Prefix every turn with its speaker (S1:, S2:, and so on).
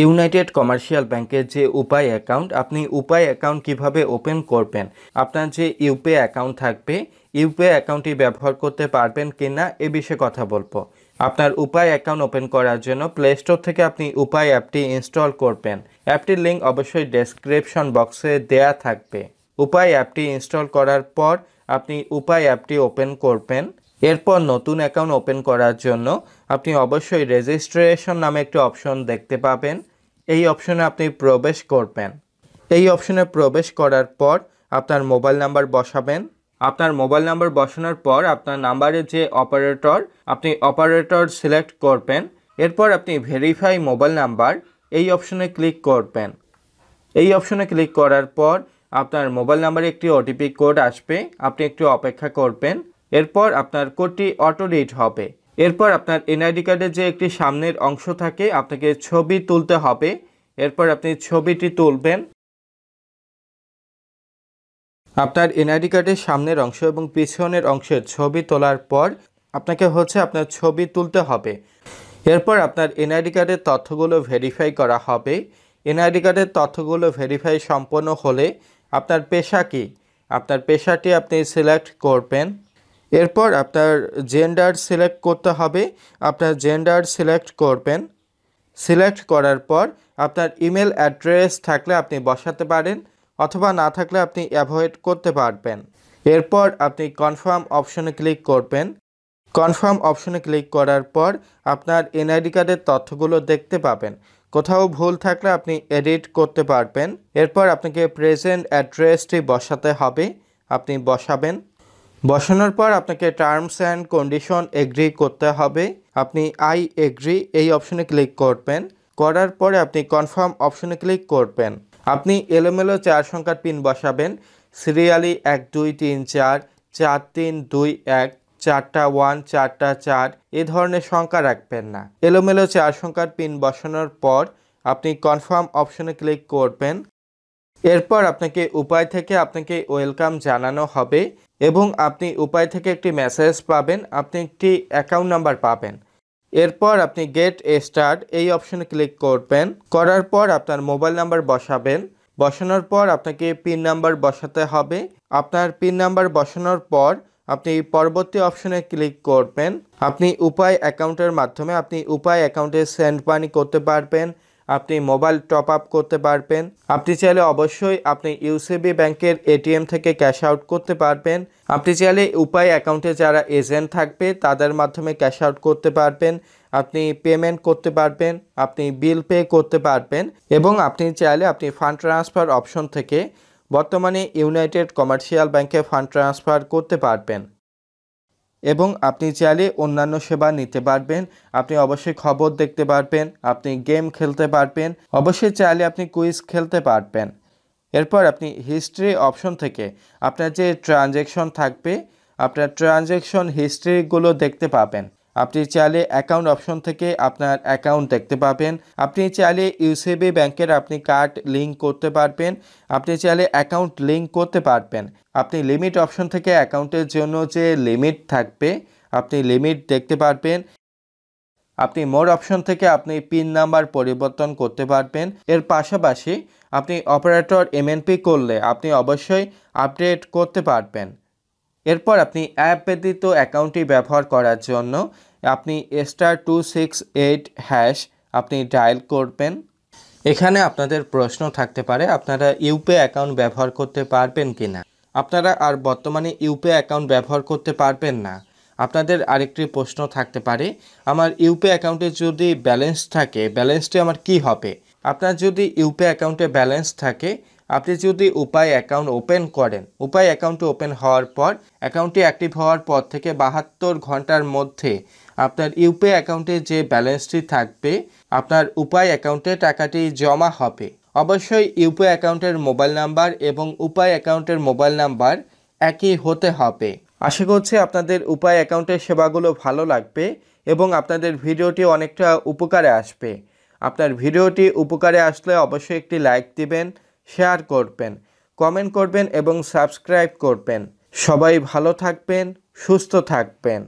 S1: United commercial ব্যাংকের যে উপায় অ্যাকাউন্ট আপনি উপায় অ্যাকাউন্ট কিভাবে ওপেন করবেন আপনার যে ইউপে অ্যাকাউন্ট থাকবে ইউপে অ্যাকাউন্টটি ব্যবহার করতে পারবেন কি না এ বিষয়ে কথা বলবো আপনার উপায় অ্যাকাউন্ট ওপেন করার জন্য প্লে স্টোর থেকে আপনি উপায় অ্যাপটি ইনস্টল করবেন অ্যাপটির লিঙ্ক অবশ্যই ডেসক্রিপশন বক্সে দেয়া থাকবে উপায় অ্যাপটি ইনস্টল করার পর আপনি উপায় অ্যাপটি ওপেন করবেন এরপর নতুন অ্যাকাউন্ট ওপেন করার জন্য আপনি অবশ্যই রেজিস্ট্রেশন নামে একটি অপশন দেখতে পাবেন এই অপশনে আপনি প্রবেশ করবেন এই অপশনে প্রবেশ করার পর আপনার মোবাইল নাম্বার বসাবেন আপনার মোবাইল নাম্বার বসানোর পর আপনার নাম্বারে যে অপারেটর আপনি অপারেটর সিলেক্ট করবেন এরপর আপনি ভেরিফাই মোবাইল নাম্বার এই অপশনে ক্লিক করবেন এই অপশনে ক্লিক করার পর আপনার মোবাইল নাম্বারে একটি ওটিপি কোড আসবে আপনি একটু অপেক্ষা করবেন এরপর আপনার কোডটি অটো রিড হবে এরপর আপনার এনআইডি কার্ডের যে একটি সামনের অংশ থাকে আপনাকে ছবি তুলতে হবে এরপর আপনি ছবিটি তুলবেন আপনার এনআইডি কার্ডের সামনের অংশ এবং পিছনের অংশের ছবি তোলার পর আপনাকে হচ্ছে আপনার ছবি তুলতে হবে এরপর আপনার এনআইডি কার্ডের তথ্যগুলো ভেরিফাই করা হবে এনআইডি কার্ডের তথ্যগুলো ভেরিফাই সম্পন্ন হলে আপনার পেশা কি আপনার পেশাটি আপনি সিলেক্ট করবেন এরপর আপনার জেন্ডার সিলেক্ট করতে হবে আপনার জেন্ডার সিলেক্ট করবেন সিলেক্ট করার পর আপনার ইমেল অ্যাড্রেস থাকলে আপনি বসাতে পারেন অথবা না থাকলে আপনি অ্যাভয়েড করতে পারবেন এরপর আপনি কনফার্ম অপশনে ক্লিক করবেন কনফার্ম অপশনে ক্লিক করার পর আপনার এনআইডি কার্ডের তথ্যগুলো দেখতে পাবেন কোথাও ভুল থাকলে আপনি এডিট করতে পারবেন এরপর আপনাকে প্রেজেন্ট অ্যাড্রেসটি বসাতে হবে আপনি বসাবেন বসানোর পর আপনাকে টার্মস অ্যান্ড কন্ডিশন এগ্রি করতে হবে আপনি আই এগ্রি এই অপশনে ক্লিক করবেন করার পরে আপনি কনফার্ম অপশনে ক্লিক করবেন আপনি এলোমেলো চার সংখ্যার পিন বসাবেন সিরিয়ালি এক দুই তিন চার চার তিন দুই এক চারটা ওয়ান চারটা চার এ ধরনের সংখ্যা রাখবেন না এলোমেলো চার সংখ্যার পিন বসানোর পর আপনি কনফার্ম অপশনে ক্লিক করবেন এরপর আপনাকে উপায় থেকে আপনাকে ওয়েলকাম জানানো হবে এবং আপনি উপায় থেকে একটি মেসেজ পাবেন আপনি একটি অ্যাকাউন্ট নাম্বার পাবেন এরপর আপনি গেট স্টার্ট এই অপশনে ক্লিক করবেন করার পর আপনার মোবাইল নাম্বার বসাবেন বসানোর পর আপনাকে পিন নাম্বার বসাতে হবে আপনার পিন নাম্বার বসানোর পর আপনি পরবর্তী অপশনে ক্লিক করবেন আপনি উপায় অ্যাকাউন্টের মাধ্যমে আপনি উপায় অ্যাকাউন্টে সেন্ড মানি করতে পারবেন আপনি মোবাইল টপ আপ করতে পারবেন আপনি চাইলে অবশ্যই আপনি ইউসিবি ব্যাংকের এটিএম থেকে ক্যাশ আউট করতে পারবেন আপনি চাইলে উপায় অ্যাকাউন্টে যারা এজেন্ট থাকবে তাদের মাধ্যমে ক্যাশ আউট করতে পারবেন আপনি পেমেন্ট করতে পারবেন আপনি বিল পে করতে পারবেন এবং আপনি চাইলে আপনি ফান্ড ট্রান্সফার অপশন থেকে বর্তমানে ইউনাইটেড কমার্শিয়াল ব্যাংকে ফান্ড ট্রান্সফার করতে পারবেন এবং আপনি চাইলে অন্যান্য সেবা নিতে পারবেন আপনি অবশ্যই খবর দেখতে পারবেন আপনি গেম খেলতে পারবেন অবশ্যই চাইলে আপনি কুইজ খেলতে পারবেন এরপর আপনি হিস্ট্রি অপশন থেকে আপনার যে ট্রানজ্যাকশন থাকবে আপনার ট্রানজ্যাকশন হিস্ট্রিগুলো দেখতে পাবেন আপনি চাইলে অ্যাকাউন্ট অপশন থেকে আপনার অ্যাকাউন্ট দেখতে পাবেন আপনি চাইলে ইউসিবি ব্যাংকের আপনি কার্ড লিঙ্ক করতে পারবেন আপনি চাইলে অ্যাকাউন্ট লিঙ্ক করতে পারবেন আপনি লিমিট অপশন থেকে অ্যাকাউন্টের জন্য যে লিমিট থাকবে আপনি লিমিট দেখতে পারবেন আপনি মোর অপশন থেকে আপনি পিন নাম্বার পরিবর্তন করতে পারবেন এর পাশাপাশি আপনি অপারেটর এমএনপি করলে আপনি অবশ্যই আপডেট করতে পারবেন এরপর আপনি অ্যাপ ব্যতীত অ্যাকাউন্টটি ব্যবহার করার জন্য আপনি star two six eight hash আপনি ডায়াল করবেন এখানে আপনাদের প্রশ্ন থাকতে পারে আপনারা ইউপে অ্যাকাউন্ট ব্যবহার করতে পারবেন কি না আপনারা আর বর্তমানে ইউপে অ্যাকাউন্ট ব্যবহার করতে পারবেন না আপনাদের আরেকটি প্রশ্ন থাকতে পারে আমার ইউপে অ্যাকাউন্টে যদি ব্যালেন্স থাকে ব্যালেন্সটি আমার কি হবে আপনার যদি ইউপে অ্যাকাউন্টে ব্যালেন্স থাকে আপনি যদি উপায় অ্যাকাউন্ট ওপেন করেন উপায় অ্যাকাউন্টটি ওপেন হওয়ার পর অ্যাকাউন্টটি অ্যাক্টিভ হওয়ার পর থেকে বাহাত্তর ঘন্টার মধ্যে আপনার ইউপিআই অ্যাকাউন্টে যে ব্যালেন্সটি থাকবে আপনার উপায় অ্যাকাউন্টে টাকাটি জমা হবে অবশ্যই ইউপিআই অ্যাকাউন্টের মোবাইল নাম্বার এবং উপায় অ্যাকাউন্টের মোবাইল নাম্বার একই হতে হবে আশা করছি আপনাদের উপায় অ্যাকাউন্টের সেবাগুলো ভালো লাগবে এবং আপনাদের ভিডিওটি অনেকটা উপকারে আসবে আপনার ভিডিওটি উপকারে আসলে অবশ্যই একটি লাইক দিবেন শেয়ার করবেন কমেন্ট করবেন এবং সাবস্ক্রাইব করবেন সবাই ভালো থাকবেন সুস্থ থাকবেন